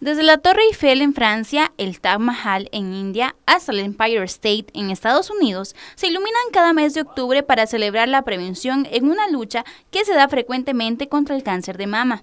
Desde la Torre Eiffel en Francia, el Taj Mahal en India, hasta el Empire State en Estados Unidos, se iluminan cada mes de octubre para celebrar la prevención en una lucha que se da frecuentemente contra el cáncer de mama.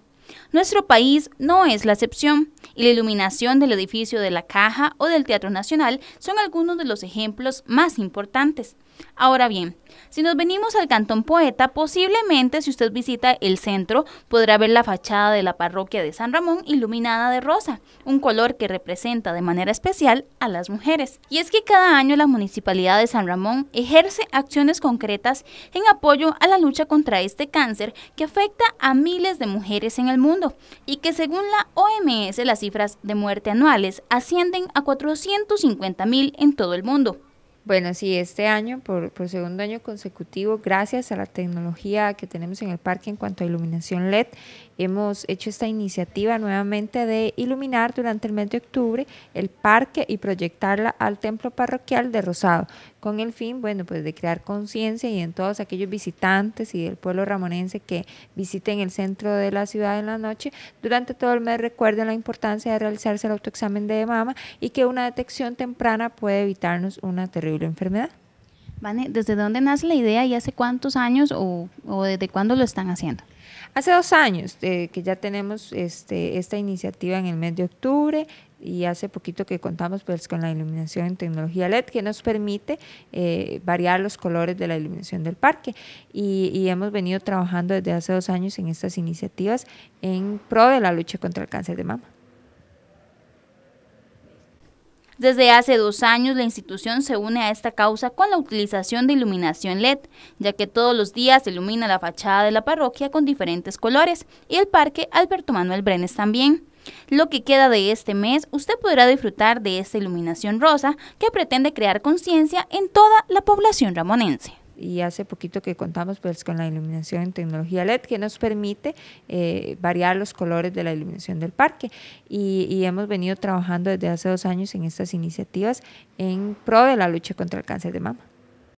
Nuestro país no es la excepción, y la iluminación del edificio de la Caja o del Teatro Nacional son algunos de los ejemplos más importantes. Ahora bien, si nos venimos al Cantón Poeta, posiblemente si usted visita el centro podrá ver la fachada de la parroquia de San Ramón iluminada de rosa, un color que representa de manera especial a las mujeres. Y es que cada año la Municipalidad de San Ramón ejerce acciones concretas en apoyo a la lucha contra este cáncer que afecta a miles de mujeres en el mundo y que según la OMS las cifras de muerte anuales ascienden a 450 mil en todo el mundo. Bueno, sí, este año, por, por, segundo año consecutivo, gracias a la tecnología que tenemos en el parque en cuanto a iluminación LED, hemos hecho esta iniciativa nuevamente de iluminar durante el mes de octubre el parque y proyectarla al templo parroquial de Rosado, con el fin, bueno, pues de crear conciencia y en todos aquellos visitantes y del pueblo ramonense que visiten el centro de la ciudad en la noche, durante todo el mes recuerden la importancia de realizarse el autoexamen de mama y que una detección temprana puede evitarnos una terrible enfermedad. ¿desde dónde nace la idea y hace cuántos años o, desde cuándo lo están haciendo? Hace dos años eh, que ya tenemos este, esta iniciativa en el mes de octubre y hace poquito que contamos pues, con la iluminación en tecnología LED que nos permite eh, variar los colores de la iluminación del parque y, hemos venido trabajando desde hace dos años en estas iniciativas en pro de la lucha contra el cáncer de mama. Desde hace dos años la institución se une a esta causa con la utilización de iluminación LED, ya que todos los días se ilumina la fachada de la parroquia con diferentes colores y el parque Alberto Manuel Brenes también. Lo que queda de este mes, usted podrá disfrutar de esta iluminación rosa que pretende crear conciencia en toda la población ramonense y hace poquito que contamos pues con la iluminación en tecnología LED que nos permite eh, variar los colores de la iluminación del parque y, y, hemos venido trabajando desde hace dos años en estas iniciativas en pro de la lucha contra el cáncer de mama.